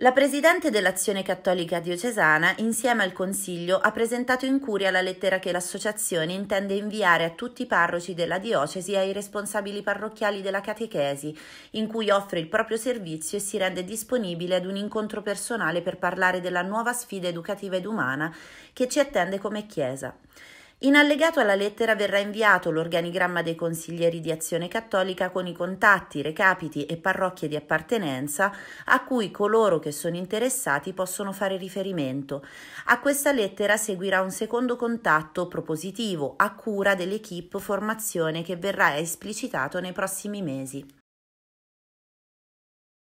La Presidente dell'Azione Cattolica Diocesana, insieme al Consiglio, ha presentato in curia la lettera che l'Associazione intende inviare a tutti i parroci della Diocesi e ai responsabili parrocchiali della catechesi, in cui offre il proprio servizio e si rende disponibile ad un incontro personale per parlare della nuova sfida educativa ed umana che ci attende come Chiesa. In allegato alla lettera verrà inviato l'organigramma dei consiglieri di Azione Cattolica con i contatti, recapiti e parrocchie di appartenenza a cui coloro che sono interessati possono fare riferimento. A questa lettera seguirà un secondo contatto propositivo a cura dell'equipe formazione che verrà esplicitato nei prossimi mesi.